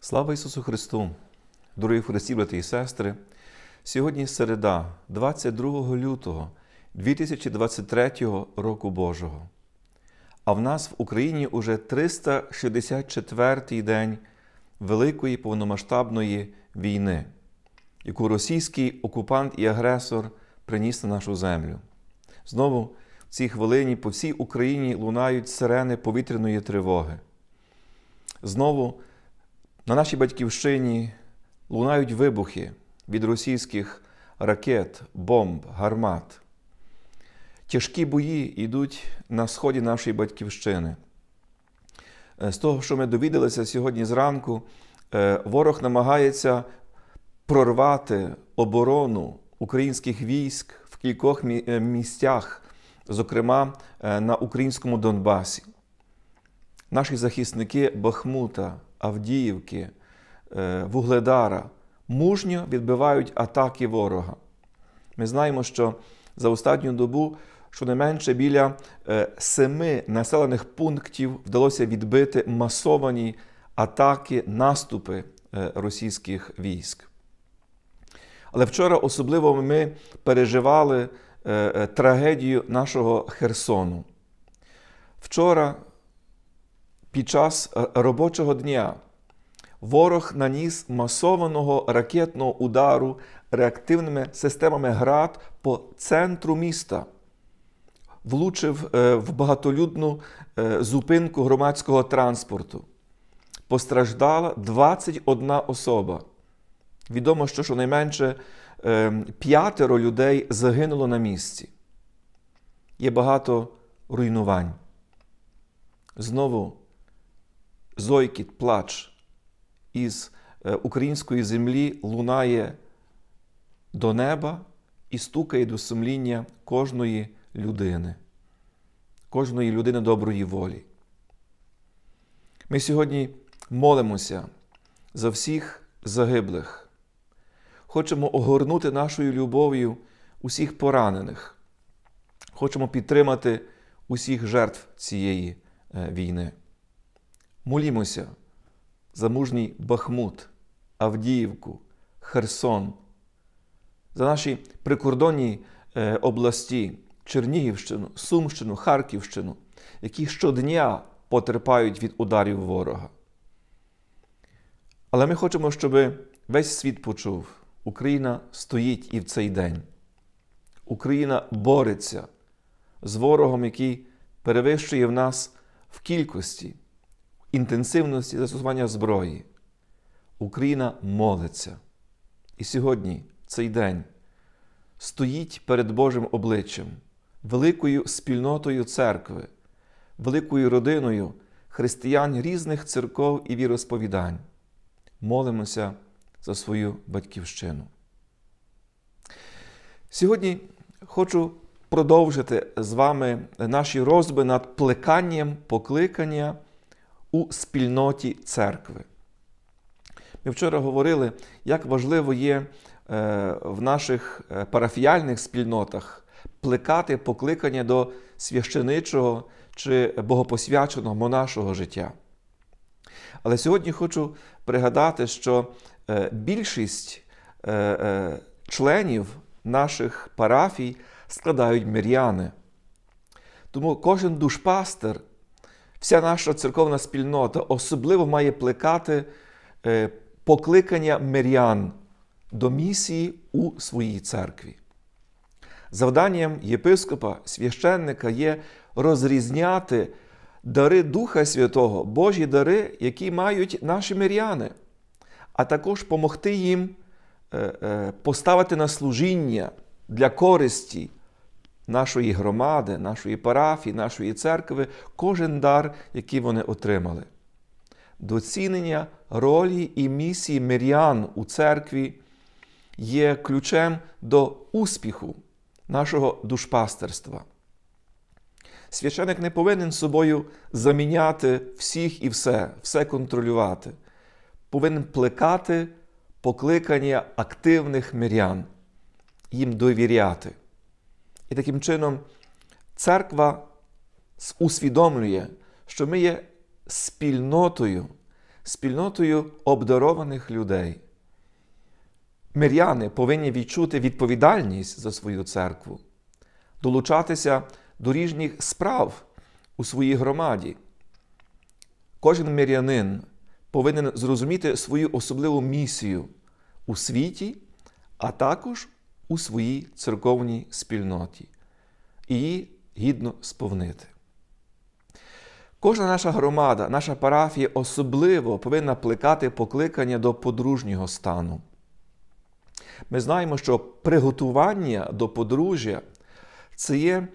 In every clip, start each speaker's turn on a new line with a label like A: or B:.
A: Слава Ісусу Христу! Дорогі Христі, брати і сестри! Сьогодні середа, 22 лютого 2023 року Божого. А в нас в Україні уже 364-й день Великої повномасштабної війни, яку російський окупант і агресор приніс на нашу землю. Знову в цій хвилині по всій Україні лунають сирени повітряної тривоги. Знову на нашій батьківщині лунають вибухи від російських ракет, бомб, гармат. Тяжкі бої йдуть на сході нашої батьківщини. Е, з того, що ми довідалися сьогодні зранку, е, ворог намагається прорвати оборону українських військ в кількох е, місцях, зокрема на українському Донбасі. Наші захисники Бахмута. Авдіївки, е, Вугледара мужньо відбивають атаки ворога. Ми знаємо, що за останню добу щонайменше біля е, семи населених пунктів вдалося відбити масовані атаки, наступи е, російських військ. Але вчора особливо ми переживали трагедію нашого Херсону. Вчора під час е, робочого дня ворог наніс масованого ракетного удару реактивними системами ГРАД по центру міста, влучив е, в багатолюдну е, зупинку громадського транспорту. Постраждала 21 особа. Відомо, що щонайменше п'ятеро людей загинуло на місці. Є багато руйнувань. Знову зойкіт, плач із е, української землі лунає до неба і стукає до сумління кожної людини, кожної людини доброї волі. Ми сьогодні молимося за всіх загиблих. Хочемо огорнути нашою любов'ю усіх поранених. Хочемо підтримати усіх жертв цієї е, війни. Молімося за мужній Бахмут, Авдіївку, Херсон, за наші прикордонні е, області, Чернігівщину, Сумщину, Харківщину, які щодня потерпають від ударів ворога. Але ми хочемо, щоб весь світ почув: Україна стоїть і в цей день. Україна бореться з ворогом, який перевищує в нас в кількості інтенсивності застосування зброї. Україна молиться. І сьогодні, цей день, стоїть перед Божим обличчям, великою спільнотою церкви, великою родиною християн різних церков і віросповідань. Молимося за свою батьківщину. Сьогодні хочу продовжити з вами наші розби над плеканням покликання у спільноті церкви. Ми вчора говорили, як важливо є е, в наших е, парафіяльних спільнотах плекати покликання до священичого чи богопосвяченого монашого життя. Але сьогодні хочу пригадати, що е, більшість членів наших парафій складають мир'яни. Тому кожен душпастер вся наша церковна спільнота особливо має плекати е, покликання мирян до місії у своїй церкві. Завданням єпископа, священника є розрізняти дари Духа Святого, Божі дари, які мають наші миряни, а також помогти їм е, е, поставити на служіння для користі нашої громади, нашої парафії, нашої церкви кожен дар, який вони отримали. Доцінення ролі і місії мирян у церкві є ключем до успіху нашого душпастерства. Священик не повинен собою заміняти всіх і все, все контролювати, повинен плекати покликання активних мирян, їм довіряти. І таким чином церква усвідомлює, що ми є спільнотою, спільнотою обдарованих людей. Миряни повинні відчути відповідальність за свою церкву, долучатися до ріжніх справ у своїй громаді. Кожен мирянин повинен зрозуміти свою особливу місію у світі, а також у своїй церковній спільноті і її гідно сповнити. Кожна наша громада, наша парафія особливо повинна плекати покликання до подружнього стану. Ми знаємо, що приготування до подружжя це є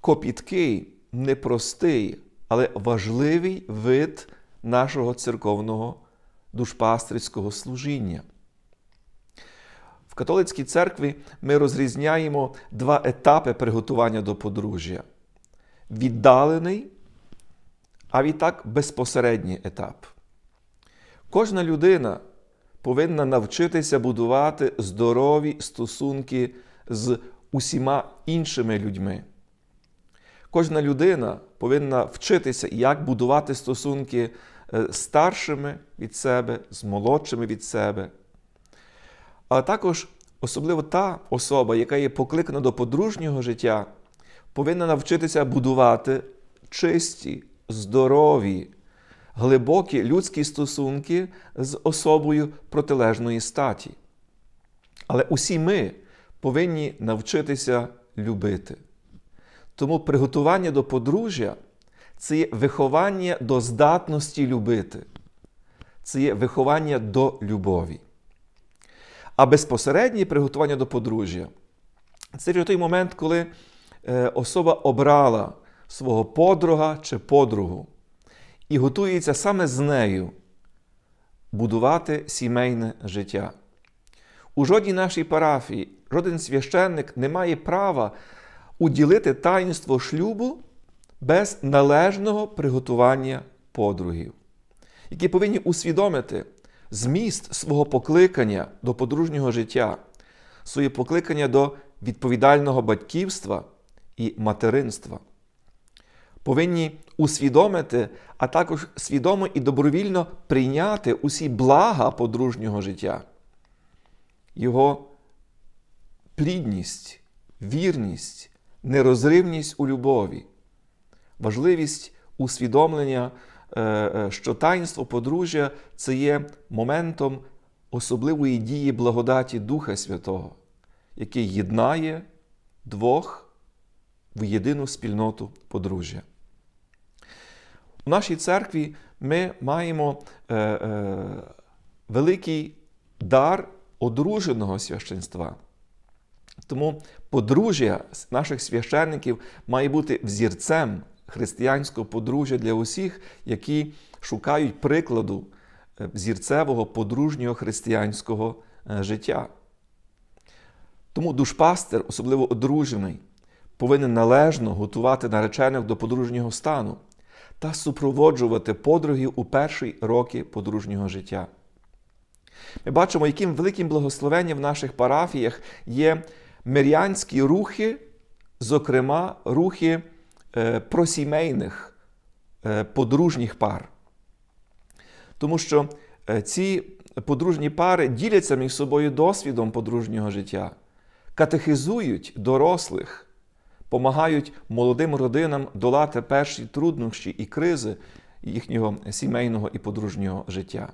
A: копіткий, непростий, але важливий вид нашого церковного душпастрицького служіння католицькій церкві ми розрізняємо два етапи приготування до подружжя: віддалений, а відтак безпосередній етап. Кожна людина повинна навчитися будувати здорові стосунки з усіма іншими людьми. Кожна людина повинна вчитися, як будувати стосунки е, з старшими від себе, з молодшими від себе, а також особливо та особа, яка є покликана до подружнього життя, повинна навчитися будувати чисті, здорові, глибокі людські стосунки з особою протилежної статі. Але усі ми повинні навчитися любити. Тому приготування до подружжя це є виховання до здатності любити, це є виховання до любові а безпосереднє приготування до подружжя. Це вже той момент, коли е, особа обрала свого подруга чи подругу і готується саме з нею будувати сімейне життя. У жодній нашій парафії жоден священник не має права уділити таїнство шлюбу без належного приготування подругів, які повинні усвідомити зміст свого покликання до подружнього життя, своє покликання до відповідального батьківства і материнства. Повинні усвідомити, а також свідомо і добровільно прийняти усі блага подружнього життя, його плідність, вірність, нерозривність у любові, важливість усвідомлення Е, е, що таїнство подружжя це є моментом особливої дії благодаті Духа Святого, який єднає двох в єдину спільноту подружжя. У нашій церкві ми маємо е, е, великий дар одруженого священства. Тому подружжя наших священників має бути взірцем християнського подружжя для усіх, які шукають прикладу е, зірцевого подружнього християнського е, життя. Тому душпастер, особливо одружений, повинен належно готувати наречених до подружнього стану та супроводжувати подруги у перші роки подружнього життя. Ми бачимо, яким великим благословенням в наших парафіях є мирянські рухи, зокрема, рухи Е, просімейних е, подружніх пар. Тому що е, ці подружні пари діляться між собою досвідом подружнього життя, катехизують дорослих, допомагають молодим родинам долати перші труднощі і кризи їхнього сімейного і подружнього життя.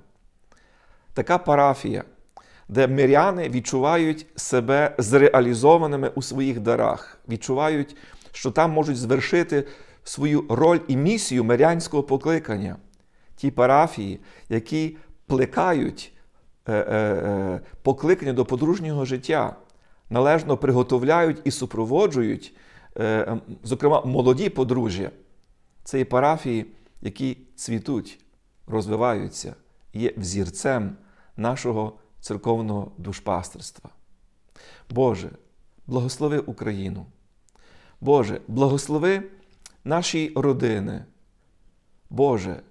A: Така парафія, де миряни відчувають себе зреалізованими у своїх дарах, відчувають що там можуть звершити свою роль і місію мирянського покликання. Ті парафії, які плекають е, е, е, покликання до подружнього життя, належно приготовляють і супроводжують, ем, зокрема, молоді подружжя. Це і парафії, які цвітуть, розвиваються, є взірцем нашого церковного душпастерства. Боже, благослови Україну! Боже, благослови наші родини. Боже,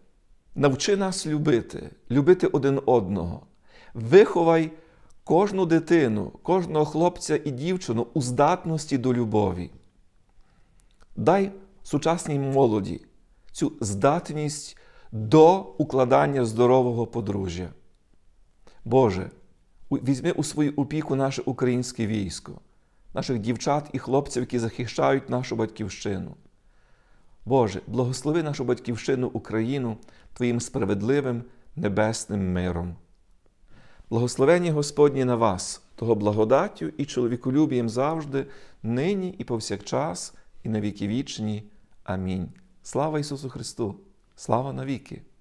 A: навчи нас любити, любити один одного. Виховай кожну дитину, кожного хлопця і дівчину у здатності до любові. Дай сучасній молоді цю здатність до укладання здорового подружжя. Боже, візьми у свою опіку наше українське військо наших дівчат і хлопців, які захищають нашу батьківщину. Боже, благослови нашу батьківщину Україну Твоїм справедливим небесним миром. Благословені Господні на вас, того благодаттю і чоловіколюбієм завжди, нині і повсякчас, і на віки вічні. Амінь. Слава Ісусу Христу! Слава навіки!